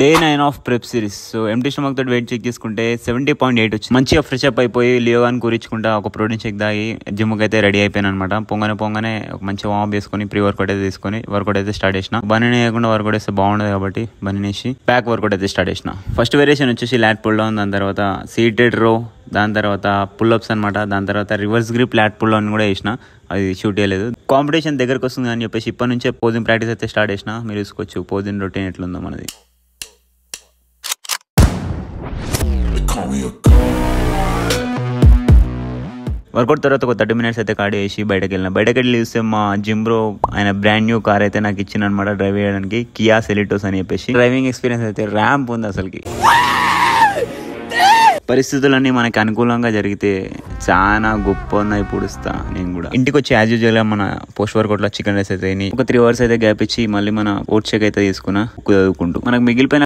day nine of prep series so empty stomach తోటి weight check చేసుకుంటే seventy point eight వచ్చింది మంచిగా fresh up అయిపోయి లియోగాన్ కూర్చుకుంటా ఒక ప్రోటీన్ చెక్ దాగి జిమ్కి అయితే రెడీ అయిపోయాను అనమాట పొంగనే పొంగనే ఒక మంచి వామ్ చేసుకుని ప్రీ వర్కౌట్ అయితే తీసుకుని వర్కౌట్ అయితే స్టార్ట్ చేసిన బనీ వేయకుండా వర్కౌట్ వేస్తే బాగుండదు కాబట్టి బనీ వేసి బ్యాక్ వర్కౌట్ అయితే స్టార్ట్ చేసిన ఫస్ట్ వేరియేషన్ వచ్చేసి ల్యాట్ పుల్ డౌన్ దాని తర్వాత సీటెడ్ రో దాని తర్వాత అప్స్ అనమాట దాని తర్వాత reverse grip lat pull down కూడా వేసిన అది షూట్ చేయలేదు కాంపిటీషన్ దగ్గరకు వస్తుంది అని చెప్పేసి ఇప్పటి నుంచే పోజింగ్ ప్రాక్టీస్ అయితే స్టార్ట్ చేసిన మీరు చూసుకోవచ్చు పోజింగ్ రొటీన్ ఎట్లుందో మనది వర్కౌట్ తర్వాత ఒక థర్టీ మినిట్స్ అయితే కాడి వేసి బయటకు వెళ్ళిన బయటకు వెళ్ళి చూస్తే మా జిమ్ బ్రో ఆయన బ్రాండ్ న్యూ కార్ అయితే నాకు ఇచ్చిన అనమాట డ్రైవ్ చేయడానికి కియా సెలిటోస్ అని చెప్పేసి డ్రైవింగ్ ఎక్స్పీరియన్స్ అయితే ర్యాంప్ ఉంది అసలుకి పరిస్థితులన్నీ మనకి అనుకూలంగా జరిగితే చాలా గొప్ప ఉన్నాయి పూడుస్తా నేను కూడా ఇంటికి వచ్చి యాజ్ యూజువల్ గా మన పోస్ట్ వర్కౌట్ లో చికెన్ రైస్ అయితే ఒక త్రీ అవర్స్ అయితే గ్యాప్ ఇచ్చి మళ్ళీ మన ఓట్ చెక్ అయితే తీసుకున్నా చదువుకుంటూ మనకు మిగిలిపోయిన